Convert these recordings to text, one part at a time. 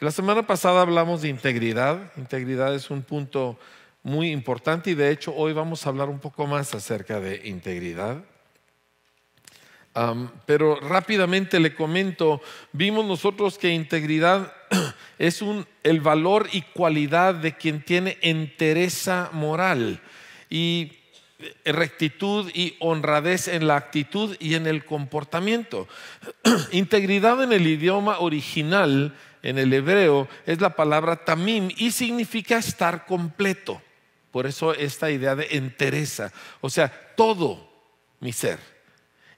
La semana pasada hablamos de integridad. Integridad es un punto muy importante y de hecho hoy vamos a hablar un poco más acerca de integridad. pero rápidamente le comento, vimos nosotros que integridad es el valor y cualidad de quien tiene entereza moral y eh, rectitud y honradez en la actitud y en el comportamiento. integridad en el idioma original en el hebreo es la palabra tamim y significa estar completo. Por eso esta idea de entereza, o sea, todo mi ser.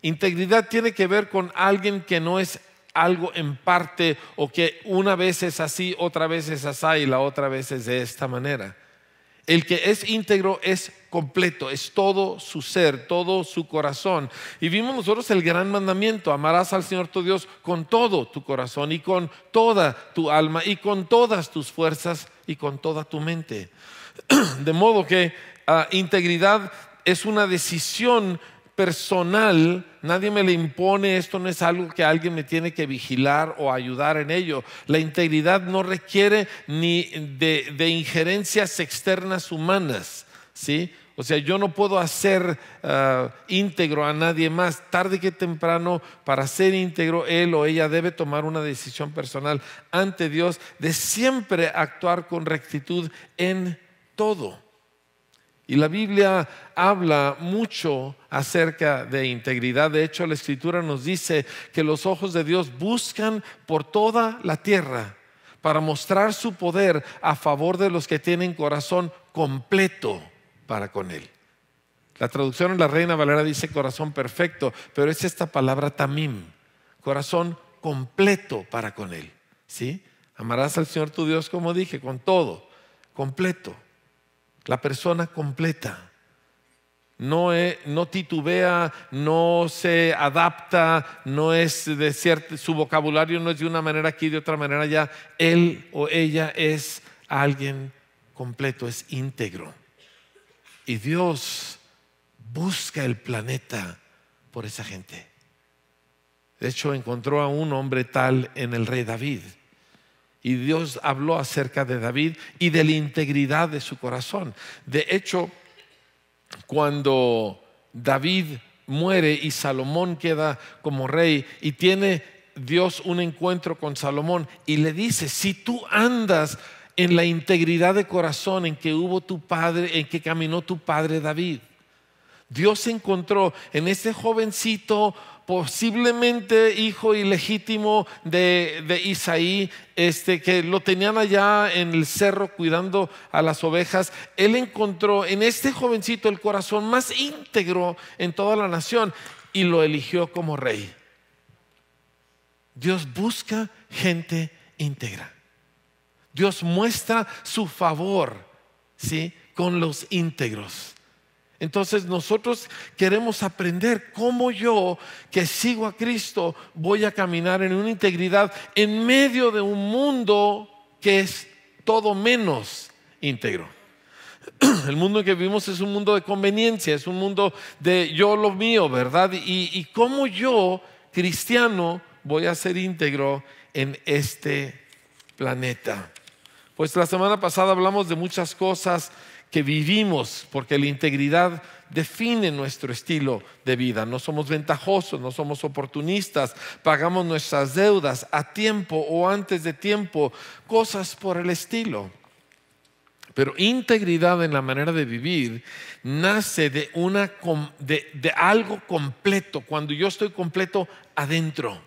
Integridad tiene que ver con alguien que no es algo en parte o que una vez es así, otra vez es así y la otra vez es de esta manera. El que es íntegro es completo, es todo su ser, todo su corazón. Y vimos nosotros el gran mandamiento, amarás al Señor tu Dios con todo tu corazón y con toda tu alma y con todas tus fuerzas y con toda tu mente. De modo que ah, integridad es una decisión personal, nadie me le impone, esto no es algo que alguien me tiene que vigilar o ayudar en ello. La integridad no requiere ni de, injerencias externas humanas, ¿sí? O sea, yo no puedo hacer ah, íntegro a nadie más. Tarde que temprano, para ser íntegro, él o ella debe tomar una decisión personal ante Dios de siempre actuar con rectitud en todo. Y la Biblia habla mucho acerca de integridad. De hecho, la Escritura nos dice que los ojos de Dios buscan por toda la tierra para mostrar su poder a favor de los que tienen corazón completo para con Él. La traducción en la Reina Valera dice corazón perfecto, pero es esta palabra tamim, corazón completo para con Él. ¿sí? Amarás al Señor tu Dios, como dije, con todo, completo la persona completa. No, titubea, no se adapta, no es de cierto, su vocabulario no es de una manera aquí, de otra manera allá. Él o ella es alguien completo, es íntegro. Y Dios busca el planeta por esa gente. De hecho, encontró a un hombre tal en el rey David. Y Dios habló acerca de David y de la integridad de su corazón. De hecho, cuando David muere y Salomón queda como rey y tiene Dios un encuentro con Salomón y le dice, si tú andas en la integridad de corazón en que hubo tu padre, en que caminó tu padre David, Dios encontró en ese jovencito posiblemente hijo ilegítimo de, de Isaí, este, que lo tenían allá en el cerro cuidando a las ovejas, él encontró en este jovencito el corazón más íntegro en toda la nación y lo eligió como rey. Dios busca gente íntegra. Dios muestra su favor, ¿sí? Con los íntegros. Entonces nosotros queremos aprender cómo yo que sigo a Cristo voy a caminar en una integridad en medio de un mundo que es todo menos íntegro. El mundo en que vivimos es un mundo de conveniencia, es un mundo de yo lo mío, ¿verdad? Y, y cómo yo, cristiano, voy a ser íntegro en este planeta. Pues la semana pasada hablamos de muchas cosas que vivimos, porque la integridad define nuestro estilo de vida. No somos ventajosos, no somos oportunistas, pagamos nuestras deudas a tiempo o antes de tiempo, cosas por el estilo. Pero integridad en la manera de vivir nace de, una, algo completo, cuando yo estoy completo adentro.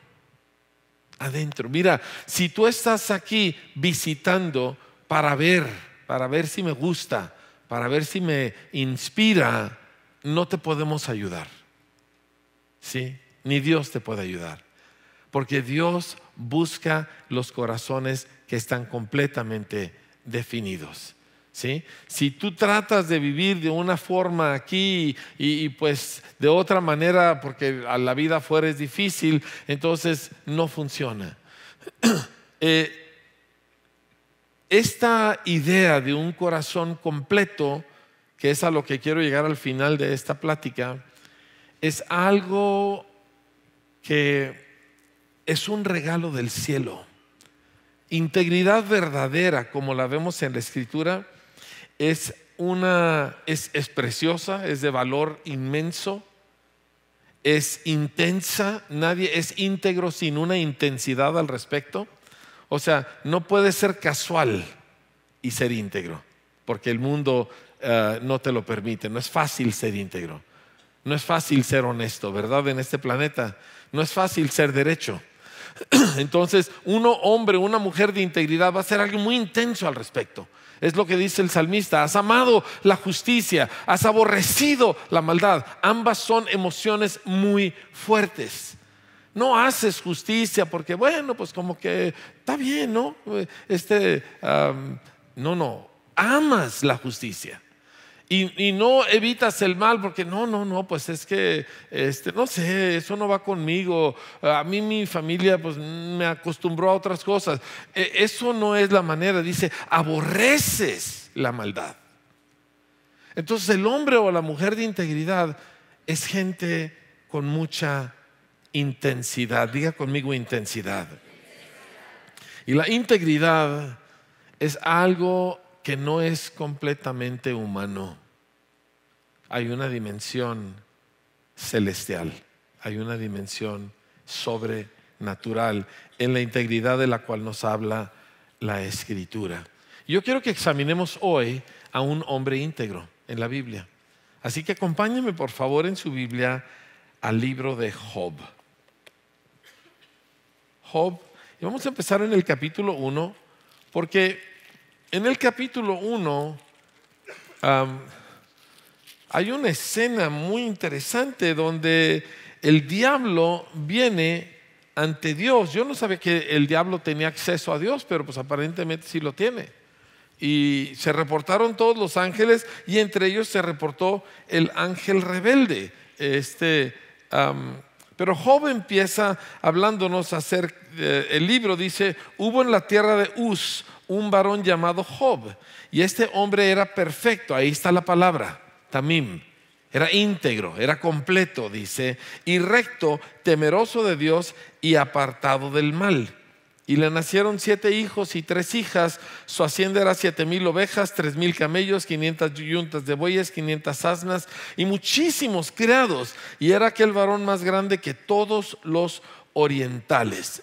Adentro. Mira, si tú estás aquí visitando para ver, para ver si me gusta, para ver si me inspira, no te podemos ayudar. ¿Sí? Ni Dios te puede ayudar. Porque Dios busca los corazones que están completamente definidos. ¿Sí? Si tú tratas de vivir de una forma aquí y, pues de otra manera porque a la vida fuera es difícil, entonces no funciona. Eh, esta idea de un corazón completo, que es a lo que quiero llegar al final de esta plática, es algo que es un regalo del cielo. Integridad verdadera, como la vemos en la escritura, es una es, preciosa, es de valor inmenso, es intensa, nadie es íntegro sin una intensidad al respecto. O sea, no puede ser casual y ser íntegro, porque el mundo eh, no te lo permite. No es fácil ser íntegro. No es fácil ser honesto, ¿verdad? En este planeta. No es fácil ser derecho. Entonces, uno hombre, una mujer de integridad va a ser algo muy intenso al respecto. Es lo que dice el salmista, has amado la justicia, has aborrecido la maldad. Ambas son emociones muy fuertes no haces justicia porque, bueno, pues como que está bien, ¿no? Este, no, no, amas la justicia. Y, no evitas el mal porque no, no, no, pues es que, este, no sé, eso no va conmigo. A mí mi familia pues me acostumbró a otras cosas. E, eso no es la manera, dice, aborreces la maldad. Entonces el hombre o la mujer de integridad es gente con mucha intensidad. Diga conmigo intensidad. Y la integridad es algo que no es completamente humano. Hay una dimensión celestial, hay una dimensión sobrenatural en la integridad de la cual nos habla la escritura. Yo quiero que examinemos hoy a un hombre íntegro en la Biblia. Así que acompáñeme, por favor en su Biblia al libro de Job. Job. Y vamos a empezar en el capítulo 1, porque en el capítulo 1 hay una escena muy interesante donde el diablo viene ante Dios. Yo no sabía que el diablo tenía acceso a Dios, pero pues aparentemente sí lo tiene. Y se reportaron todos los ángeles y entre ellos se reportó el ángel rebelde, este pero Job empieza hablándonos acerca, hacer eh, el libro dice, hubo en la tierra de Uz un varón llamado Job, y este hombre era perfecto, ahí está la palabra, tamim, era íntegro, era completo, dice, y recto, temeroso de Dios y apartado del mal. Y le nacieron siete hijos y tres hijas. Su hacienda era siete mil ovejas, tres mil camellos, quinientas yuntas de bueyes, quinientas asnas y muchísimos criados. Y era aquel varón más grande que todos los orientales.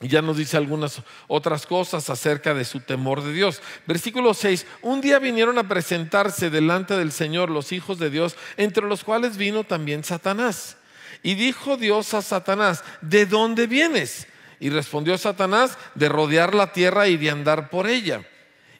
Y ya nos dice algunas otras cosas acerca de su temor de Dios. Versículo 6. Un día vinieron a presentarse delante del Señor los hijos de Dios, entre los cuales vino también Satanás. Y dijo Dios a Satanás, ¿de dónde vienes? Y respondió Satanás de rodear la tierra y de andar por ella.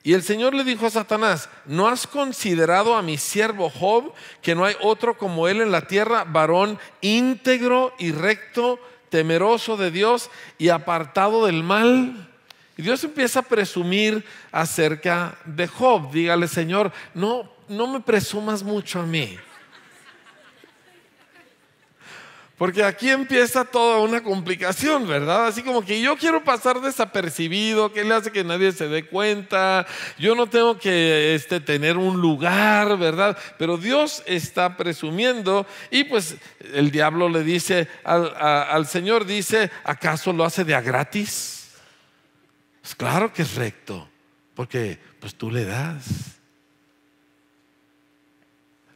Y el Señor le dijo a Satanás, ¿no has considerado a mi siervo Job que no hay otro como él en la tierra, varón íntegro y recto, temeroso de Dios y apartado del mal? Y Dios empieza a presumir acerca de Job. Dígale, Señor, no, no me presumas mucho a mí. Porque aquí empieza toda una complicación, ¿verdad? Así como que yo quiero pasar desapercibido, ¿qué le hace que nadie se dé cuenta? Yo no tengo que este, tener un lugar, ¿verdad? Pero Dios está presumiendo y pues el diablo le dice al, Señor, dice, ¿acaso lo hace de a gratis? Pues claro que es recto, porque pues tú le das.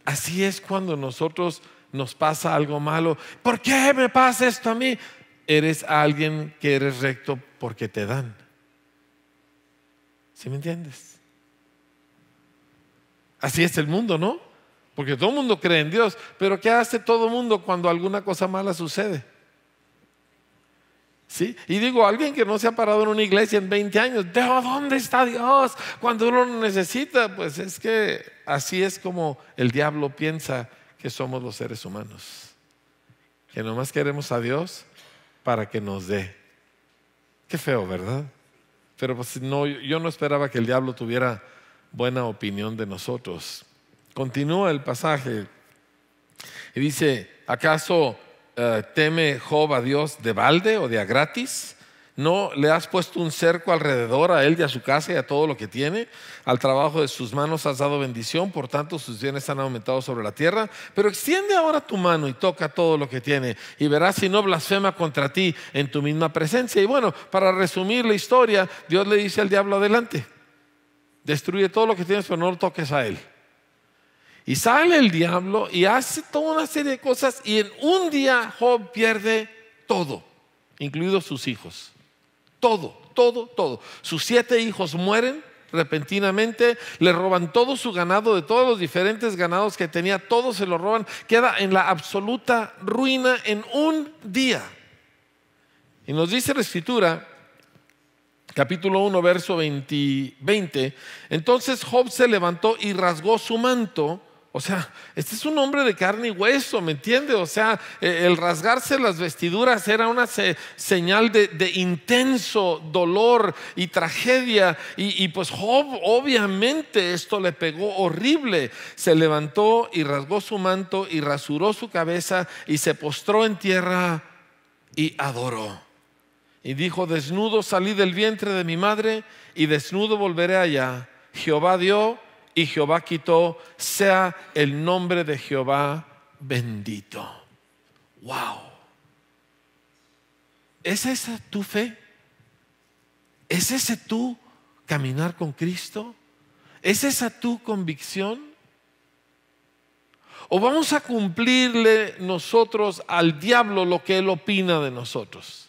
Así es cuando nosotros nos pasa algo malo, ¿por qué me pasa esto a mí? Eres alguien que eres recto porque te dan. ¿Sí me entiendes? Así es el mundo, ¿no? Porque todo el mundo cree en Dios, pero ¿qué hace todo el mundo cuando alguna cosa mala sucede? ¿Sí? Y digo, alguien que no se ha parado en una iglesia en 20 años, ¿de dónde está Dios? Cuando uno lo necesita, pues es que así es como el diablo piensa que somos los seres humanos. Que nomás queremos a Dios para que nos dé. Qué feo, ¿verdad? Pero pues no, yo no esperaba que el diablo tuviera buena opinión de nosotros. Continúa el pasaje y dice, ¿acaso eh, teme Job a Dios de balde o de a gratis? ¿No le has puesto un cerco alrededor a él y a su casa y a todo lo que tiene? Al trabajo de sus manos has dado bendición, por tanto sus bienes han aumentado sobre la tierra. Pero extiende ahora tu mano y toca todo lo que tiene y verás si no blasfema contra ti en tu misma presencia. Y bueno, para resumir la historia, Dios le dice al diablo adelante, destruye todo lo que tienes, pero no lo toques a él. Y sale el diablo y hace toda una serie de cosas y en un día Job pierde todo, incluidos sus hijos. Todo, todo, todo. Sus siete hijos mueren repentinamente, le roban todo su ganado, de todos los diferentes ganados que tenía, todos se lo roban, queda en la absoluta ruina en un día. Y nos dice la escritura, capítulo 1, verso 20 entonces Job se levantó y rasgó su manto, o sea, este es un hombre de carne y hueso, ¿me entiende? O sea, e, el rasgarse las vestiduras era una señal de, intenso dolor y tragedia. Y, y, pues Job, obviamente, esto le pegó horrible. Se levantó y rasgó su manto y rasuró su cabeza y se postró en tierra y adoró. Y dijo, desnudo salí del vientre de mi madre y desnudo volveré allá. Jehová dio y Jehová quitó, sea el nombre de Jehová bendito. ¡Wow! ¿Es esa tu fe? ¿Es ese tu caminar con Cristo? ¿Es esa tu convicción? ¿O vamos a cumplirle nosotros al diablo lo que él opina de nosotros?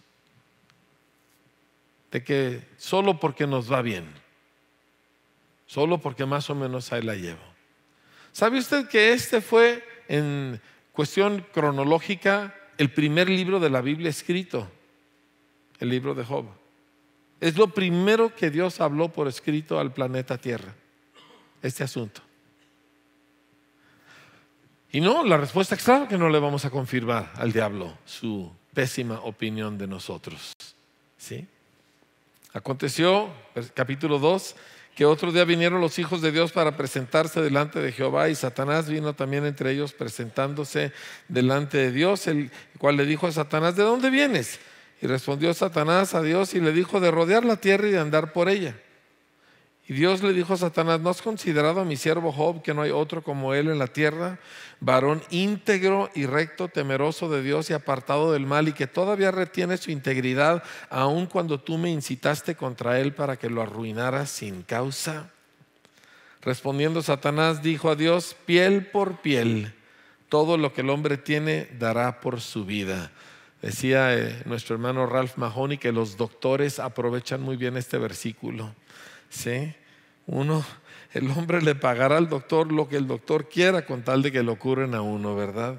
De que solo porque nos va bien solo porque más o menos ahí la llevo. ¿Sabe usted que este fue, en cuestión cronológica, el primer libro de la Biblia escrito? El libro de Job. Es lo primero que Dios habló por escrito al planeta Tierra, este asunto. Y no, la respuesta es claro que no le vamos a confirmar al diablo su pésima opinión de nosotros. ¿Sí? Aconteció, pues, capítulo 2, que otro día vinieron los hijos de Dios para presentarse delante de Jehová y Satanás vino también entre ellos presentándose delante de Dios, el cual le dijo a Satanás, ¿de dónde vienes? Y respondió Satanás a Dios y le dijo de rodear la tierra y de andar por ella. Dios le dijo a Satanás, ¿no has considerado a mi siervo Job que no hay otro como él en la tierra, varón íntegro y recto, temeroso de Dios y apartado del mal, y que todavía retiene su integridad, aun cuando tú me incitaste contra él para que lo arruinaras sin causa? Respondiendo Satanás dijo a Dios, piel por piel, todo lo que el hombre tiene dará por su vida. Decía eh, nuestro hermano Ralph Mahoney que los doctores aprovechan muy bien este versículo. ¿sí? uno, el hombre le pagará al doctor lo que el doctor quiera con tal de que lo curen a uno, ¿verdad?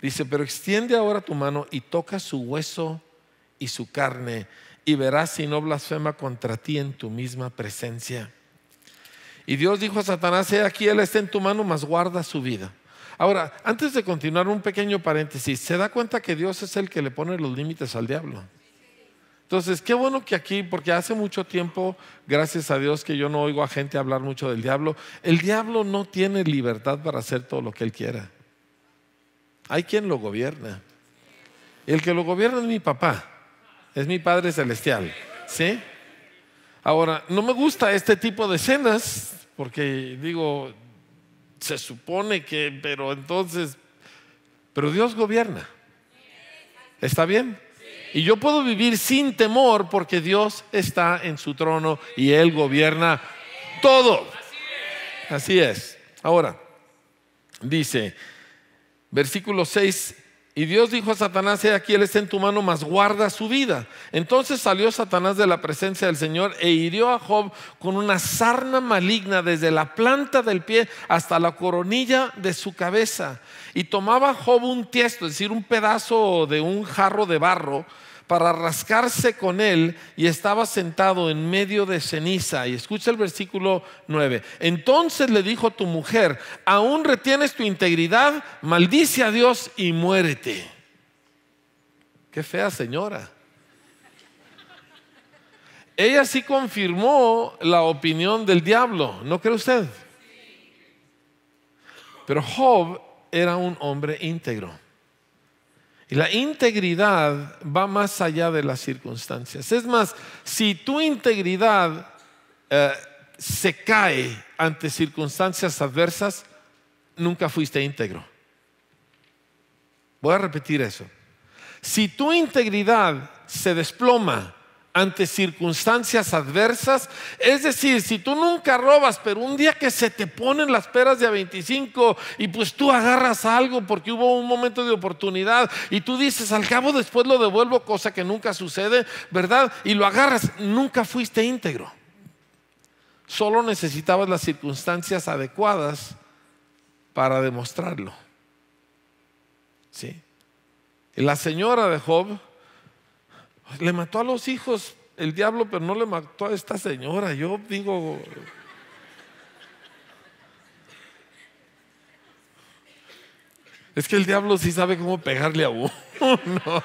Dice, pero extiende ahora tu mano y toca su hueso y su carne y verás si no blasfema contra ti en tu misma presencia. Y Dios dijo a Satanás, he aquí, él está en tu mano, mas guarda su vida. Ahora, antes de continuar, un pequeño paréntesis. ¿Se da cuenta que Dios es el que le pone los límites al diablo? Entonces, qué bueno que aquí, porque hace mucho tiempo, gracias a Dios, que yo no oigo a gente hablar mucho del diablo. El diablo no tiene libertad para hacer todo lo que él quiera. Hay quien lo gobierna. El que lo gobierna es mi papá, es mi Padre Celestial. ¿Sí? Ahora, no me gusta este tipo de escenas, porque digo, se supone que, pero entonces, pero Dios gobierna. ¿Está bien? Y yo puedo vivir sin temor porque Dios está en su trono y Él gobierna todo. Así es. Ahora, dice, versículo 6 y Dios dijo a Satanás, he aquí, él está en tu mano, mas guarda su vida. Entonces salió Satanás de la presencia del Señor e hirió a Job con una sarna maligna desde la planta del pie hasta la coronilla de su cabeza. Y tomaba Job un tiesto, es decir, un pedazo de un jarro de barro, para rascarse con él y estaba sentado en medio de ceniza. Y escucha el versículo 9. Entonces le dijo tu mujer, aún retienes tu integridad, maldice a Dios y muérete. Qué fea señora. Ella sí confirmó la opinión del diablo, ¿no cree usted? Pero Job era un hombre íntegro. Y la integridad va más allá de las circunstancias. Es más, si tu integridad eh, se cae ante circunstancias adversas, nunca fuiste íntegro. Voy a repetir eso. Si tu integridad se desploma ante circunstancias adversas. Es decir, si tú nunca robas, pero un día que se te ponen las peras de a 25 y pues tú agarras algo porque hubo un momento de oportunidad y tú dices, al cabo después lo devuelvo, cosa que nunca sucede, ¿verdad? Y lo agarras, nunca fuiste íntegro. Solo necesitabas las circunstancias adecuadas para demostrarlo. ¿Sí? La señora de Job le mató a los hijos el diablo, pero no le mató a esta señora. Yo digo... Es que el diablo sí sabe cómo pegarle a uno.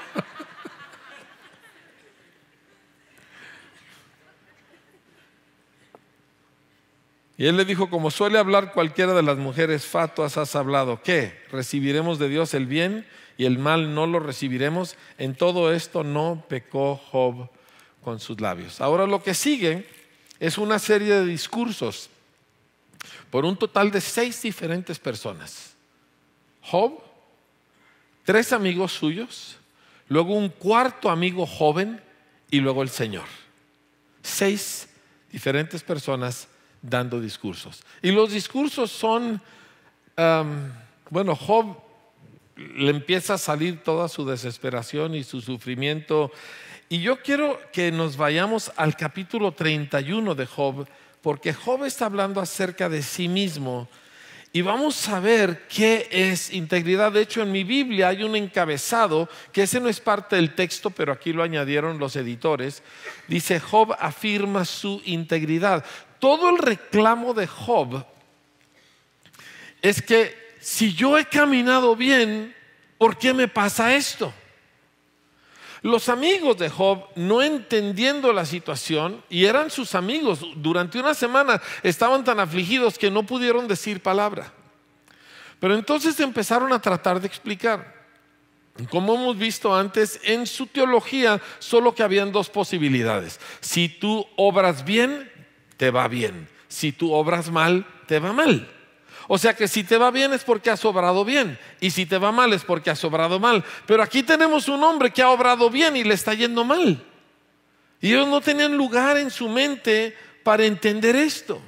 Y él le dijo, como suele hablar cualquiera de las mujeres fatuas, has hablado, ¿qué? ¿Recibiremos de Dios el bien? y el mal no lo recibiremos. En todo esto no pecó Job con sus labios. Ahora lo que sigue es una serie de discursos por un total de seis diferentes personas. Job, tres amigos suyos, luego un cuarto amigo joven y luego el Señor. Seis diferentes personas dando discursos. Y los discursos son, um, bueno, Job le empieza a salir toda su desesperación y su sufrimiento. Y yo quiero que nos vayamos al capítulo 31 de Job, porque Job está hablando acerca de sí mismo. Y vamos a ver qué es integridad. De hecho, en mi Biblia hay un encabezado, que ese no es parte del texto, pero aquí lo añadieron los editores. Dice, Job afirma su integridad. Todo el reclamo de Job es que si yo he caminado bien, ¿por qué me pasa esto? Los amigos de Job, no entendiendo la situación, y eran sus amigos, durante una semana estaban tan afligidos que no pudieron decir palabra. Pero entonces empezaron a tratar de explicar. Como hemos visto antes, en su teología solo que habían dos posibilidades. Si tú obras bien, te va bien. Si tú obras mal, te va mal. O sea que si te va bien es porque has obrado bien y si te va mal es porque has obrado mal. Pero aquí tenemos un hombre que ha obrado bien y le está yendo mal. Y ellos no tenían lugar en su mente para entender esto.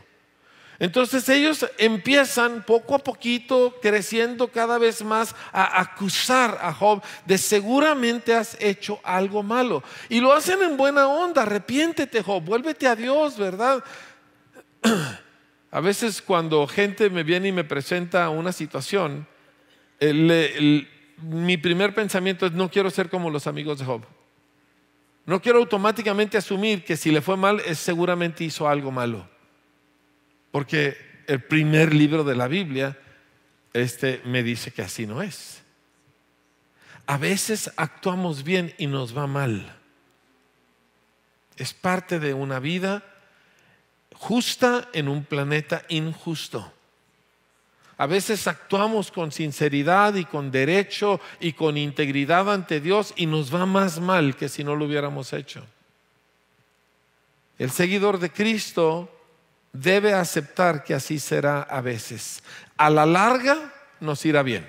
Entonces ellos empiezan poco a poquito, creciendo cada vez más, a acusar a Job de seguramente has hecho algo malo. Y lo hacen en buena onda, arrepiéntete Job, vuélvete a Dios, ¿verdad? A veces cuando gente me viene y me presenta una situación, eh, mi primer pensamiento es no quiero ser como los amigos de Job. No quiero automáticamente asumir que si le fue mal es seguramente hizo algo malo. Porque el primer libro de la Biblia este me dice que así no es. A veces actuamos bien y nos va mal. Es parte de una vida justa en un planeta injusto. A veces actuamos con sinceridad y con derecho y con integridad ante Dios y nos va más mal que si no lo hubiéramos hecho. El seguidor de Cristo debe aceptar que así será a veces. A la larga nos irá bien.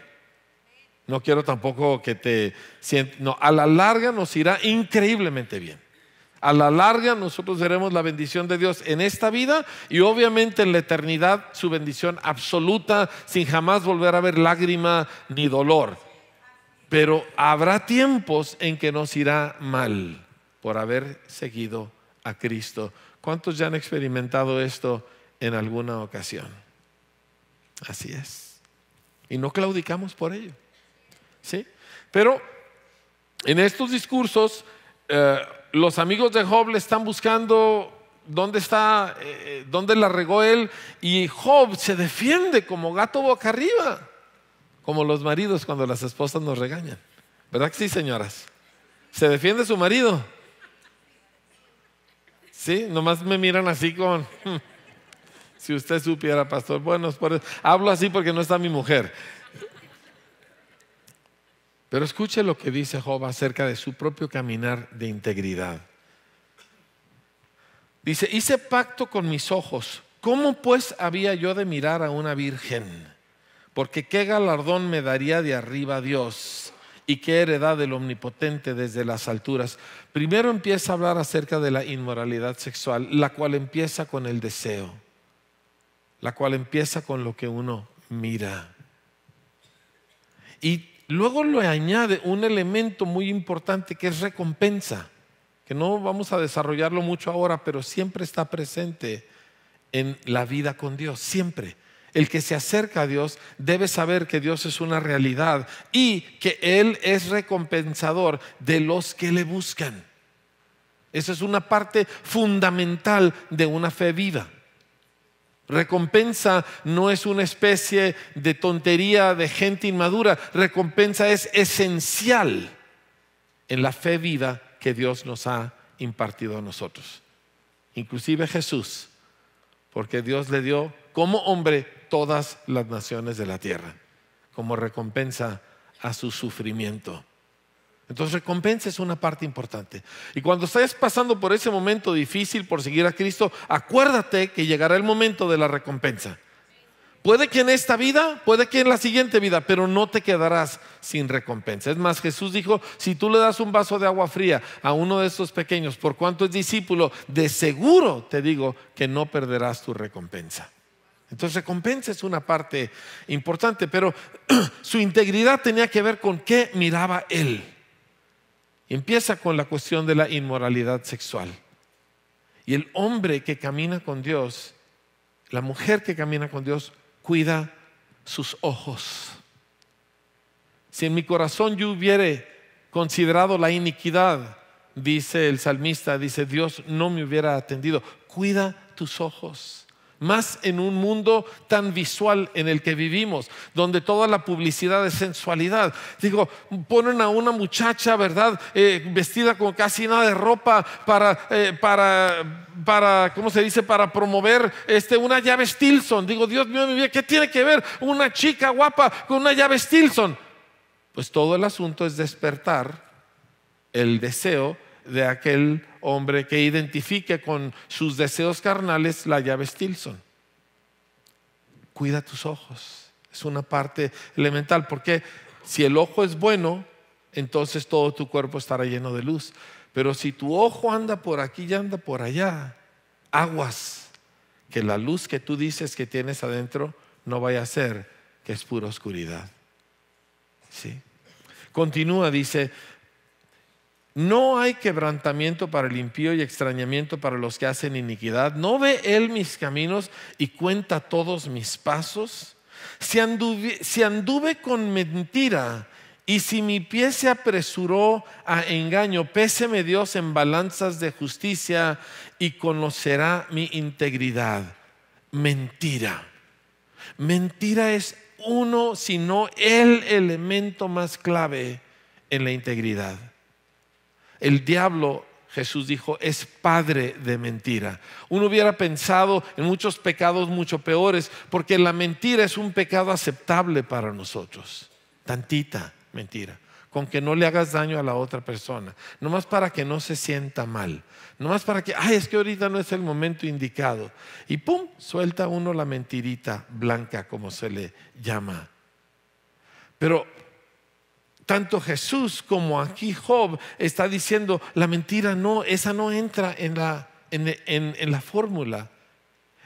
No quiero tampoco que te sientas, no, a la larga nos irá increíblemente bien. A la larga nosotros veremos la bendición de Dios en esta vida y obviamente en la eternidad su bendición absoluta sin jamás volver a ver lágrima ni dolor. Pero habrá tiempos en que nos irá mal por haber seguido a Cristo. ¿Cuántos ya han experimentado esto en alguna ocasión? Así es. Y no claudicamos por ello. ¿Sí? Pero en estos discursos... Eh, los amigos de Job le están buscando dónde está, eh, eh, dónde la regó él, y Job se defiende como gato boca arriba, como los maridos cuando las esposas nos regañan. ¿Verdad que sí, señoras? Se defiende su marido. Sí, nomás me miran así con... Si usted supiera, pastor, bueno, hablo así porque no está mi mujer. Pero escuche lo que dice Job acerca de su propio caminar de integridad. Dice, hice pacto con mis ojos. ¿Cómo pues había yo de mirar a una virgen? Porque qué galardón me daría de arriba Dios y qué heredad del Omnipotente desde las alturas. Primero empieza a hablar acerca de la inmoralidad sexual, la cual empieza con el deseo, la cual empieza con lo que uno mira. Y luego le añade un elemento muy importante que es recompensa, que no vamos a desarrollarlo mucho ahora, pero siempre está presente en la vida con Dios, siempre. El que se acerca a Dios debe saber que Dios es una realidad y que Él es recompensador de los que le buscan. Esa es una parte fundamental de una fe viva. Recompensa no es una especie de tontería de gente inmadura. Recompensa es esencial en la fe vida que Dios nos ha impartido a nosotros. Inclusive Jesús, porque Dios le dio como hombre todas las naciones de la tierra, como recompensa a su sufrimiento. Entonces recompensa es una parte importante. Y cuando estés pasando por ese momento difícil por seguir a Cristo, acuérdate que llegará el momento de la recompensa. Puede que en esta vida, puede que en la siguiente vida, pero no te quedarás sin recompensa. Es más, Jesús dijo, si tú le das un vaso de agua fría a uno de estos pequeños, por cuanto es discípulo, de seguro te digo que no perderás tu recompensa. Entonces recompensa es una parte importante, pero su integridad tenía que ver con qué miraba él. Empieza con la cuestión de la inmoralidad sexual. Y el hombre que camina con Dios, la mujer que camina con Dios, cuida sus ojos. Si en mi corazón yo hubiere considerado la iniquidad, dice el salmista, dice Dios no me hubiera atendido. Cuida tus ojos más en un mundo tan visual en el que vivimos, donde toda la publicidad es sensualidad. Digo, ponen a una muchacha, ¿verdad? Eh, vestida con casi nada de ropa eh, para, ¿cómo se dice? Para promover este, una llave Stilson. Digo, Dios mío, mi vida, ¿qué tiene que ver una chica guapa con una llave Stilson? Pues todo el asunto es despertar el deseo de aquel hombre que identifique con sus deseos carnales la llave Stilson. Cuida tus ojos. Es una parte elemental, porque si el ojo es bueno, entonces todo tu cuerpo estará lleno de luz. Pero si tu ojo anda por aquí y anda por allá, aguas, que la luz que tú dices que tienes adentro no vaya a ser que es pura oscuridad. ¿Sí? Continúa, dice, no hay quebrantamiento para el impío y extrañamiento para los que hacen iniquidad. ¿No ve él mis caminos y cuenta todos mis pasos? Si anduve, con mentira y si mi pie se apresuró a engaño, péseme Dios en balanzas de justicia y conocerá mi integridad. Mentira. Mentira es uno, sino el elemento más clave en la integridad. El diablo, Jesús dijo, es padre de mentira. Uno hubiera pensado en muchos pecados mucho peores, porque la mentira es un pecado aceptable para nosotros. Tantita mentira con que no le hagas daño a la otra persona, nomás para que no se sienta mal, nomás para que, ay, es que ahorita no es el momento indicado. Y pum, suelta uno la mentirita blanca, como se le llama. Pero tanto Jesús como aquí Job está diciendo, la mentira no, esa no entra en la, en, la fórmula.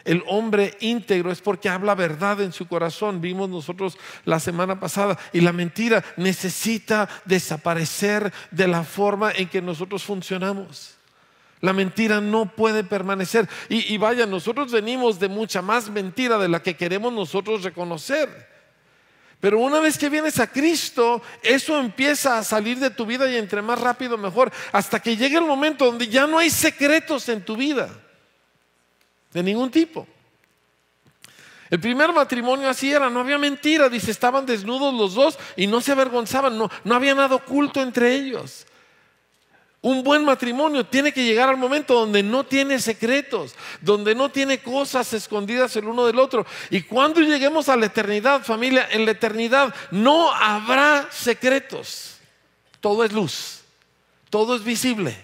El hombre íntegro es porque habla verdad en su corazón. Vimos nosotros la semana pasada. Y la mentira necesita desaparecer de la forma en que nosotros funcionamos. La mentira no puede permanecer. y vaya, nosotros venimos de mucha más mentira de la que queremos nosotros reconocer. Pero una vez que vienes a Cristo, eso empieza a salir de tu vida y entre más rápido mejor, hasta que llegue el momento donde ya no hay secretos en tu vida, de ningún tipo. El primer matrimonio así era, no había mentira, dice, estaban desnudos los dos y no se avergonzaban, no, no había nada oculto entre ellos. Un buen matrimonio tiene que llegar al momento donde no tiene secretos, donde no tiene cosas escondidas el uno del otro. Y cuando lleguemos a la eternidad, familia, en la eternidad no habrá secretos. Todo es luz, todo es visible.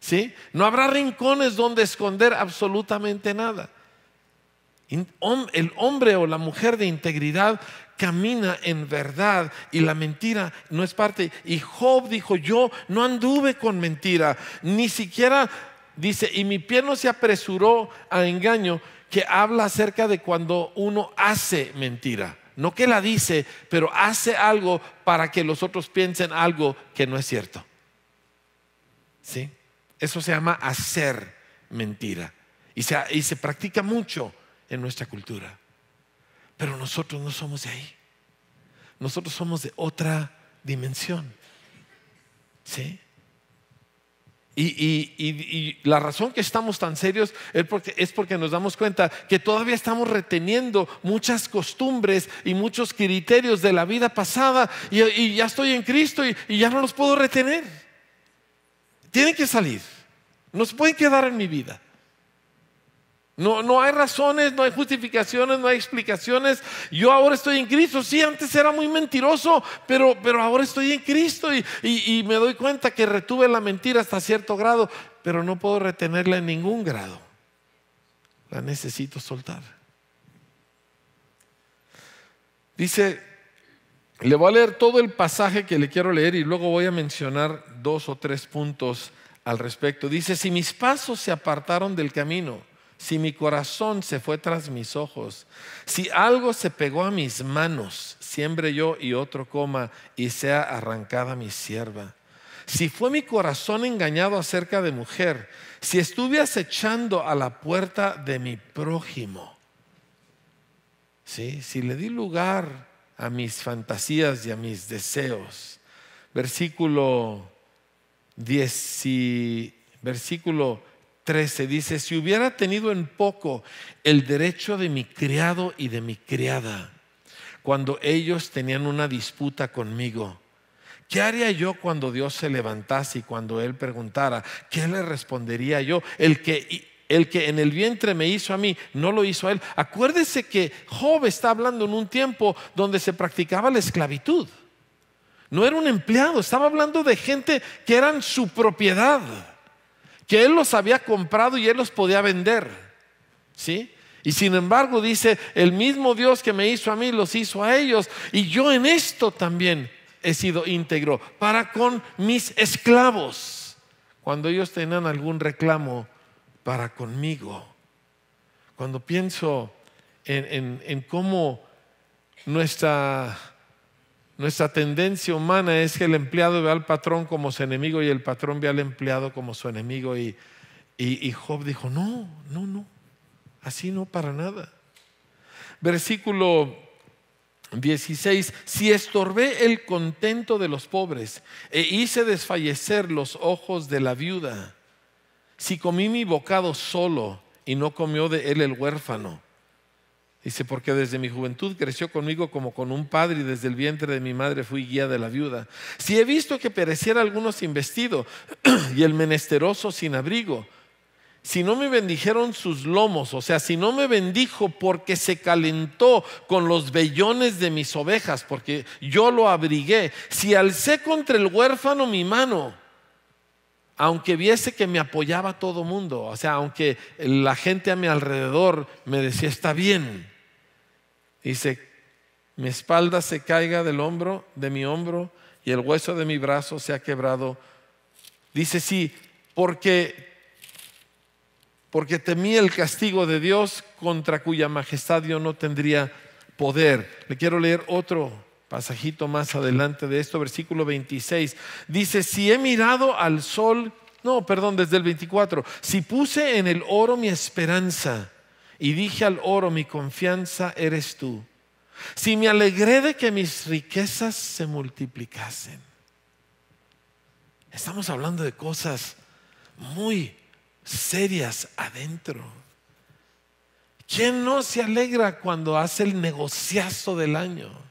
¿Sí? No habrá rincones donde esconder absolutamente nada. El hombre o la mujer de integridad camina en verdad y la mentira no es parte. Y Job dijo, yo no anduve con mentira, ni siquiera dice, y mi pie no se apresuró a engaño, que habla acerca de cuando uno hace mentira. No que la dice, pero hace algo para que los otros piensen algo que no es cierto. ¿Sí? Eso se llama hacer mentira. y se practica mucho en nuestra cultura. Pero nosotros no somos de ahí. Nosotros somos de otra dimensión. ¿Sí? Y, la razón que estamos tan serios es porque, es porque, nos damos cuenta que todavía estamos reteniendo muchas costumbres y muchos criterios de la vida pasada y, ya estoy en Cristo y, ya no los puedo retener. Tienen que salir, no se pueden quedar en mi vida. No, no hay razones, no hay justificaciones, no hay explicaciones. Yo ahora estoy en Cristo. Sí, antes era muy mentiroso, pero, pero ahora estoy en Cristo y me doy cuenta que retuve la mentira hasta cierto grado, pero no puedo retenerla en ningún grado. La necesito soltar. Dice, le voy a leer todo el pasaje que le quiero leer y luego voy a mencionar dos o tres puntos al respecto. Dice, si mis pasos se apartaron del camino, si mi corazón se fue tras mis ojos, si algo se pegó a mis manos, siembre yo y otro coma y sea arrancada mi sierva. Si fue mi corazón engañado acerca de mujer, si estuve acechando a la puerta de mi prójimo, ¿sí? si le di lugar a mis fantasías y a mis deseos. Versículo 10, versículo 13 dice, si hubiera tenido en poco el derecho de mi criado y de mi criada, cuando ellos tenían una disputa conmigo, ¿qué haría yo cuando Dios se levantase y cuando Él preguntara? ¿Qué le respondería yo? El que, el que en el vientre me hizo a mí, no lo hizo a Él. Acuérdese que Job está hablando en un tiempo donde se practicaba la esclavitud. No era un empleado, estaba hablando de gente que eran su propiedad que él los había comprado y él los podía vender. ¿Sí? Y sin embargo dice, el mismo Dios que me hizo a mí, los hizo a ellos. Y yo en esto también he sido íntegro para con mis esclavos, cuando ellos tengan algún reclamo para conmigo. Cuando pienso en cómo nuestra nuestra tendencia humana es que el empleado ve al patrón como su enemigo y el patrón ve al empleado como su enemigo. Y, y Job dijo, no, no, no, así no para nada. Versículo 16, si estorbé el contento de los pobres e hice desfallecer los ojos de la viuda, si comí mi bocado solo y no comió de él el huérfano, Dice, porque desde mi juventud creció conmigo como con un padre y desde el vientre de mi madre fui guía de la viuda. Si he visto que pereciera alguno sin vestido y el menesteroso sin abrigo, si no me bendijeron sus lomos, o sea, si no me bendijo porque se calentó con los vellones de mis ovejas, porque yo lo abrigué, si alcé contra el huérfano mi mano aunque viese que me apoyaba todo mundo, o sea, aunque la gente a mi alrededor me decía, está bien, dice, mi espalda se caiga del hombro, de mi hombro, y el hueso de mi brazo se ha quebrado. Dice, sí, porque, porque temí el castigo de Dios contra cuya majestad yo no tendría poder. Le quiero leer otro pasajito más adelante de esto, versículo 26, dice, si he mirado al sol, no, perdón, desde el 24, si puse en el oro mi esperanza y dije al oro, mi confianza eres tú, si me alegré de que mis riquezas se multiplicasen. Estamos hablando de cosas muy serias adentro. ¿Quién no se alegra cuando hace el negociazo del año?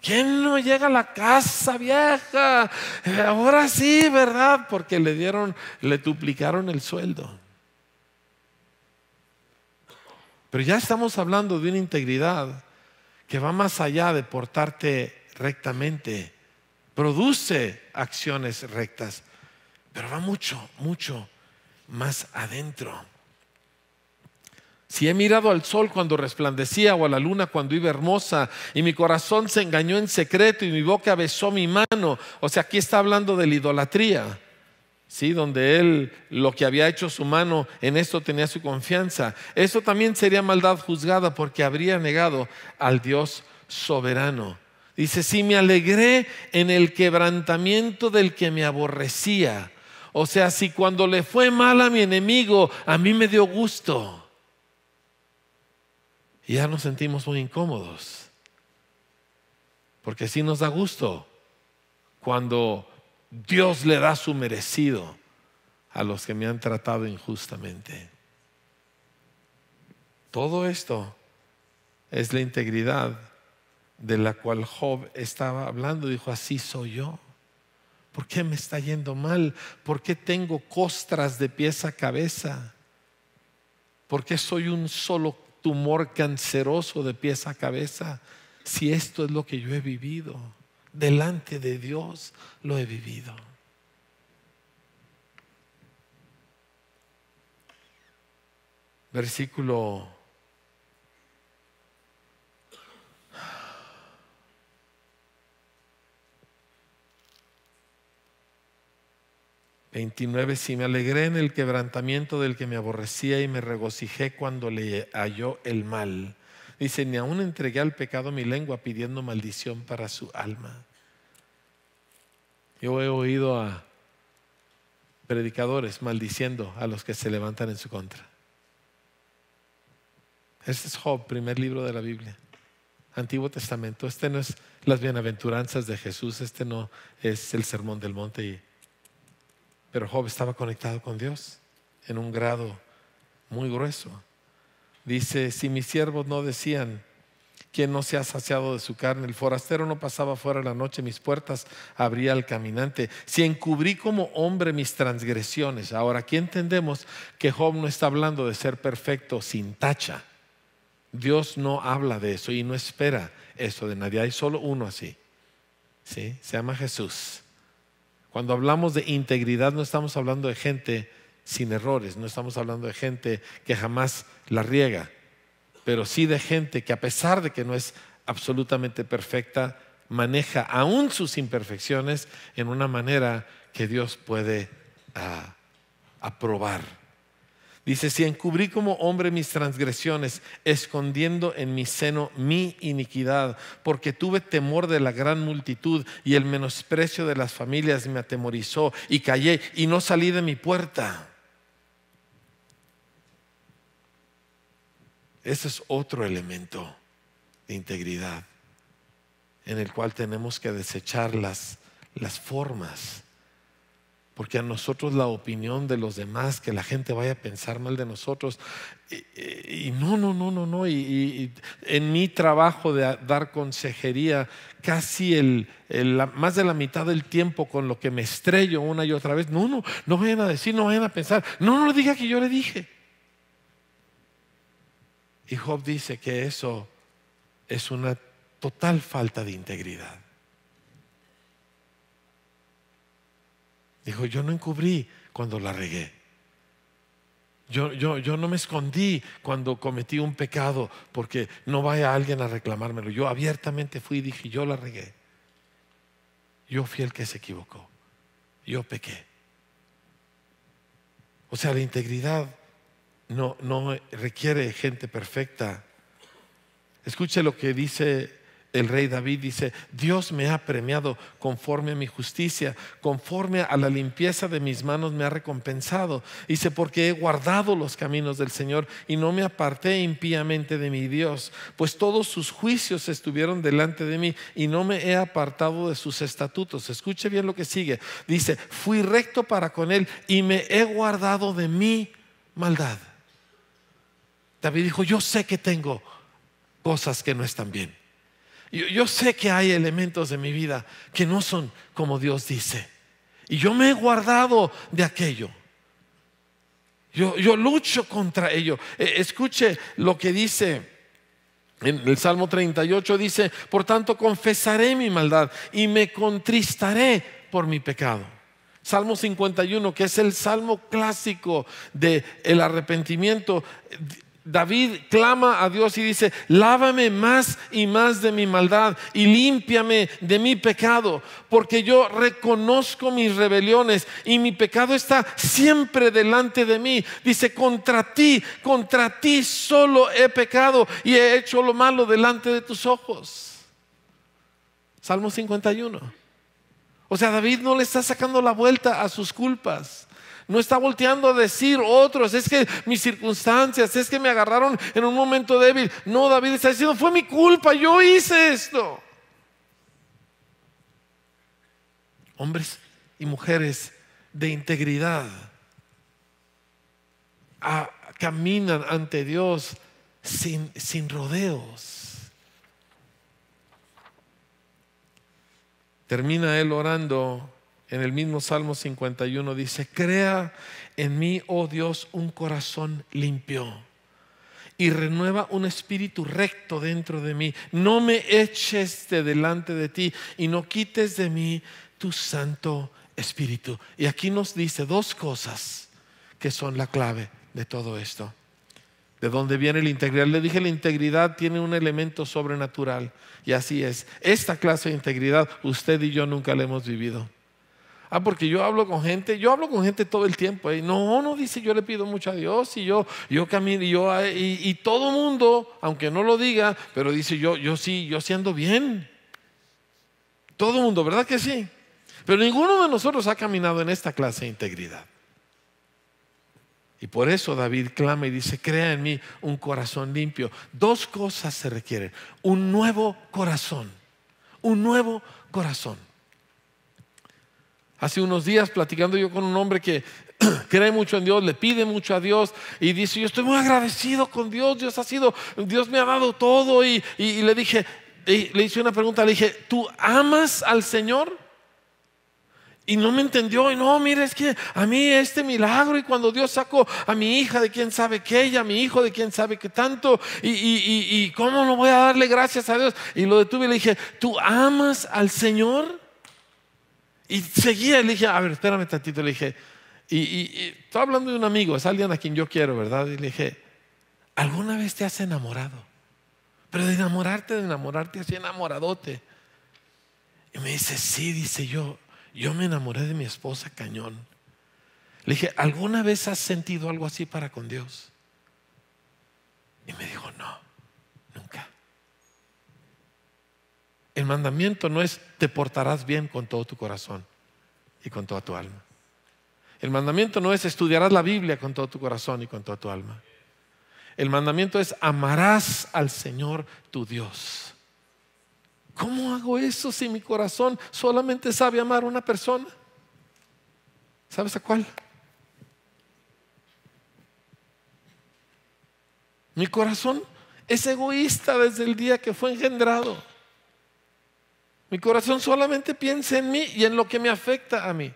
¿Quién no llega a la casa vieja? Eh, ahora sí, ¿verdad? Porque le dieron, le duplicaron el sueldo. Pero ya estamos hablando de una integridad que va más allá de portarte rectamente. Produce acciones rectas, pero va mucho, mucho más adentro. Si he mirado al sol cuando resplandecía o a la luna cuando iba hermosa, y mi corazón se engañó en secreto y mi boca besó mi mano. O sea, aquí está hablando de la idolatría. Sí, donde él lo que había hecho su mano, en esto tenía su confianza. Eso también sería maldad juzgada porque habría negado al Dios soberano. Dice, si me alegré en el quebrantamiento del que me aborrecía. O sea, si cuando le fue mal a mi enemigo, a mí me dio gusto. Y ya nos sentimos muy incómodos. Porque sí nos da gusto cuando Dios le da su merecido a los que me han tratado injustamente. Todo esto es la integridad de la cual Job estaba hablando. Dijo, así soy yo. ¿Por qué me está yendo mal? ¿Por qué tengo costras de pies a cabeza? ¿Por qué soy un solo tumor canceroso de pies a cabeza, si esto es lo que yo he vivido, delante de Dios lo he vivido. Versículo 29. Si me alegré en el quebrantamiento del que me aborrecía y me regocijé cuando le halló el mal. Dice, ni aún entregué al pecado mi lengua pidiendo maldición para su alma. Yo he oído a predicadores maldiciendo a los que se levantan en su contra. Este es Job, primer libro de la Biblia. Antiguo Testamento. Este no es las bienaventuranzas de Jesús, este no es el Sermón del Monte pero Job estaba conectado con Dios en un grado muy grueso. Dice, si mis siervos no decían, quien no se ha saciado de su carne, el forastero no pasaba fuera la noche, mis puertas abría al caminante. Si encubrí como hombre mis transgresiones, ahora aquí entendemos que Job no está hablando de ser perfecto sin tacha. Dios no habla de eso y no espera eso de nadie. Hay solo uno así. ¿sí? Se llama Jesús. Cuando hablamos de integridad no estamos hablando de gente sin errores, no estamos hablando de gente que jamás la riega, pero sí de gente que a pesar de que no es absolutamente perfecta, maneja aún sus imperfecciones en una manera que Dios puede ah, aprobar. Dice, si encubrí como hombre mis transgresiones, escondiendo en mi seno mi iniquidad, porque tuve temor de la gran multitud y el menosprecio de las familias me atemorizó y callé y no salí de mi puerta. Ese es otro elemento de integridad en el cual tenemos que desechar las, las formas porque a nosotros la opinión de los demás, que la gente vaya a pensar mal de nosotros, y, no, no, no, no, no, y, en mi trabajo de dar consejería, casi el, más de la mitad del tiempo con lo que me estrello una y otra vez, no, no, no vayan a decir, no vayan a pensar, no, no le diga que yo le dije. Y Job dice que eso es una total falta de integridad. Dijo, yo no encubrí cuando la regué. Yo, yo, yo, no me escondí cuando cometí un pecado porque no vaya alguien a reclamármelo. Yo abiertamente fui y dije, yo la regué. Yo fui el que se equivocó. Yo pequé. O sea, la integridad no, no requiere gente perfecta. Escuche lo que dice el rey David dice, Dios me ha premiado conforme a mi justicia, conforme a la limpieza de mis manos me ha recompensado. Dice, porque he guardado los caminos del Señor y no me aparté impíamente de mi Dios, pues todos sus juicios estuvieron delante de mí y no me he apartado de sus estatutos. Escuche bien lo que sigue. Dice, fui recto para con él y me he guardado de mi maldad. David dijo, yo sé que tengo cosas que no están bien. Yo, sé que hay elementos de mi vida que no son como Dios dice. Y yo me he guardado de aquello. Yo, yo lucho contra ello. E, escuche lo que dice. En el Salmo 38 dice, por tanto confesaré mi maldad y me contristaré por mi pecado. Salmo 51, que es el salmo clásico del el arrepentimiento, David clama a Dios y dice, lávame más y más de mi maldad y límpiame de mi pecado, porque yo reconozco mis rebeliones y mi pecado está siempre delante de mí. Dice, contra ti, contra ti solo he pecado y he hecho lo malo delante de tus ojos. Salmo 51. O sea, David no le está sacando la vuelta a sus culpas. No está volteando a decir otros, es que mis circunstancias, es que me agarraron en un momento débil. No, David está diciendo, fue mi culpa, yo hice esto. Hombres y mujeres de integridad ah, caminan ante Dios sin rodeos. Termina él orando en el mismo Salmo 51 dice, crea en mí, oh Dios, un corazón limpio y renueva un espíritu recto dentro de mí. No me eches de delante de ti y no quites de mí tu santo espíritu. Y aquí nos dice dos cosas que son la clave de todo esto. ¿De dónde viene la integridad? Le dije, la integridad tiene un elemento sobrenatural. Y así es. Esta clase de integridad usted y yo nunca la hemos vivido. Ah, porque yo hablo con gente, yo hablo con gente todo el tiempo. Y no, no dice, yo le pido mucho a Dios y yo, yo camino y ah, todo mundo, aunque no lo diga, pero dice, yo, yo sí, yo siendo bien. Todo mundo, ¿verdad que sí? Pero ninguno de nosotros ha caminado en esta clase de integridad. Y por eso David clama y dice, crea en mí un corazón limpio. Dos cosas se requieren. Un nuevo corazón. Un nuevo corazón. Hace unos días platicando yo con un hombre que cree mucho en Dios, le pide mucho a Dios y dice, yo estoy muy agradecido con Dios, Dios ha sido, Dios me ha dado todo y, le dije, le hice una pregunta, le dije, ¿tú amas al Señor? Y no me entendió, y no, mire, es que a mí este milagro, y cuando Dios sacó a mi hija de quién sabe qué, y a mi hijo de quién sabe qué tanto, y, y cómo no voy a darle gracias a Dios. Y lo detuve y le dije, ¿tú amas al Señor? Y seguía, le dije, a ver, espérame tantito, le dije, y, y, estaba hablando de un amigo, es alguien a quien yo quiero, ¿verdad? Y le dije, ¿alguna vez te has enamorado? Pero de enamorarte, de enamorarte, así enamoradote. Y me dice, sí, dice yo, yo me enamoré de mi esposa cañón. Le dije, ¿alguna vez has sentido algo así para con Dios? Y me dijo, no, nunca. El mandamiento no es te portarás bien con todo tu corazón y con toda tu alma. El mandamiento no es estudiarás la Biblia con todo tu corazón y con toda tu alma. El mandamiento es amarás al Señor tu Dios. ¿Cómo hago eso si mi corazón solamente sabe amar a una persona? ¿Sabes a cuál? Mi corazón es egoísta desde el día que fue engendrado. Mi corazón solamente piensa en mí y en lo que me afecta a mí.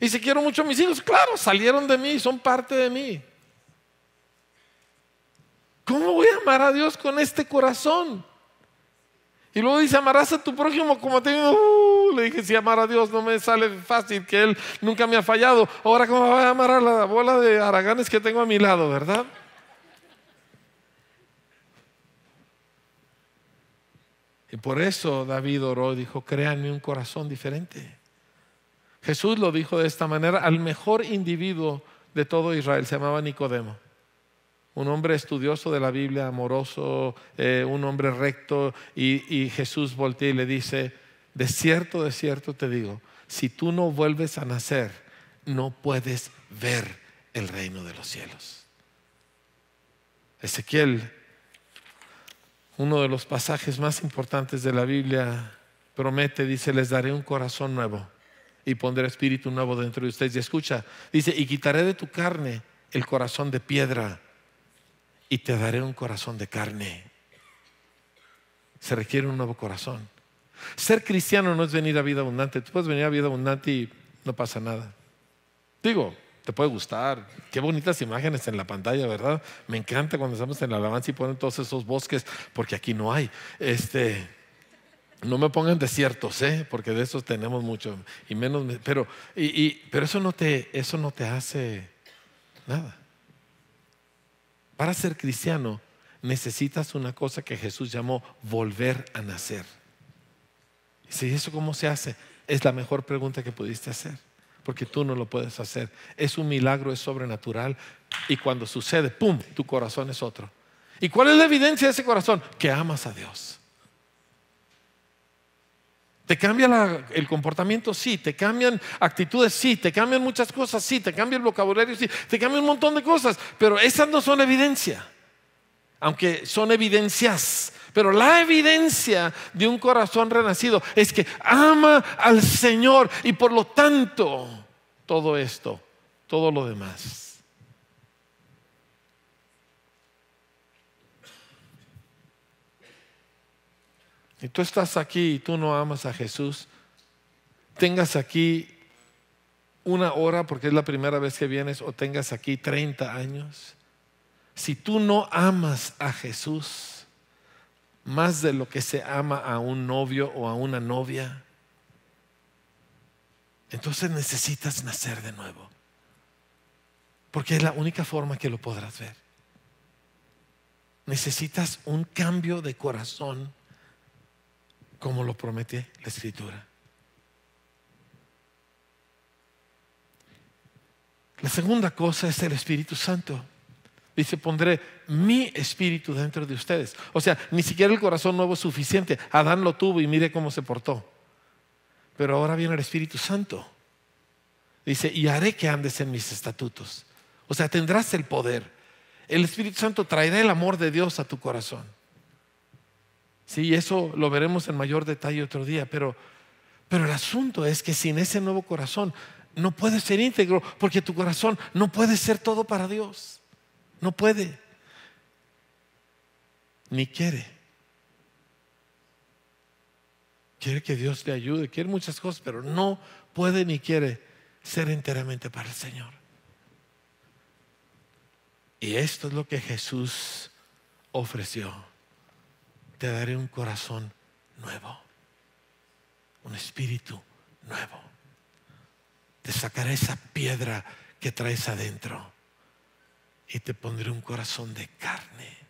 Y si quiero mucho a mis hijos, claro, salieron de mí, son parte de mí. ¿Cómo voy a amar a Dios con este corazón? Y luego dice, amarás a tu prójimo como a ti uh, le dije, si amar a Dios no me sale fácil, que Él nunca me ha fallado. Ahora, ¿cómo voy a amar a la bola de Araganes que tengo a mi lado, verdad? Y por eso David oró, y dijo, créanme un corazón diferente. Jesús lo dijo de esta manera al mejor individuo de todo Israel, se llamaba Nicodemo. Un hombre estudioso de la Biblia, amoroso, eh, un hombre recto, y, y Jesús voltea y le dice, de cierto, de cierto te digo, si tú no vuelves a nacer, no puedes ver el reino de los cielos. Ezequiel uno de los pasajes más importantes de la Biblia promete, dice, les daré un corazón nuevo y pondré espíritu nuevo dentro de ustedes. Y escucha, dice, y quitaré de tu carne el corazón de piedra y te daré un corazón de carne. Se requiere un nuevo corazón. Ser cristiano no es venir a vida abundante. Tú puedes venir a vida abundante y no pasa nada. Digo, te puede gustar. Qué bonitas imágenes en la pantalla, ¿verdad? Me encanta cuando estamos en la alabanza y ponen todos esos bosques, porque aquí no hay. Este, no me pongan desiertos, ¿eh? porque de esos tenemos mucho. Y menos, pero, y, y, pero eso, no te, eso no te hace nada. Para ser cristiano necesitas una cosa que Jesús llamó volver a nacer. ¿Y si eso cómo se hace? Es la mejor pregunta que pudiste hacer porque tú no lo puedes hacer. Es un milagro, es sobrenatural y cuando sucede, ¡pum!, tu corazón es otro. ¿Y cuál es la evidencia de ese corazón? Que amas a Dios. ¿Te cambia el comportamiento? Sí. ¿Te cambian actitudes? Sí. ¿Te cambian muchas cosas? Sí. ¿Te cambia el vocabulario? Sí. ¿Te cambia un montón de cosas? Pero esas no son evidencia. Aunque son evidencias. Pero la evidencia de un corazón renacido es que ama al Señor y por lo tanto todo esto, todo lo demás. Si tú estás aquí y tú no amas a Jesús, tengas aquí una hora porque es la primera vez que vienes o tengas aquí 30 años, si tú no amas a Jesús, más de lo que se ama a un novio o a una novia, entonces necesitas nacer de nuevo. Porque es la única forma que lo podrás ver. Necesitas un cambio de corazón como lo promete la escritura. La segunda cosa es el Espíritu Santo. Dice, pondré mi espíritu dentro de ustedes. O sea, ni siquiera el corazón nuevo es suficiente. Adán lo tuvo y mire cómo se portó. Pero ahora viene el Espíritu Santo. Dice, y haré que andes en mis estatutos. O sea, tendrás el poder. El Espíritu Santo traerá el amor de Dios a tu corazón. Sí, eso lo veremos en mayor detalle otro día, pero, pero el asunto es que sin ese nuevo corazón no puedes ser íntegro, porque tu corazón no puede ser todo para Dios. No puede. Ni quiere. Quiere que Dios le ayude, quiere muchas cosas, pero no puede ni quiere ser enteramente para el Señor. Y esto es lo que Jesús ofreció. Te daré un corazón nuevo, un espíritu nuevo. Te sacaré esa piedra que traes adentro y te pondré un corazón de carne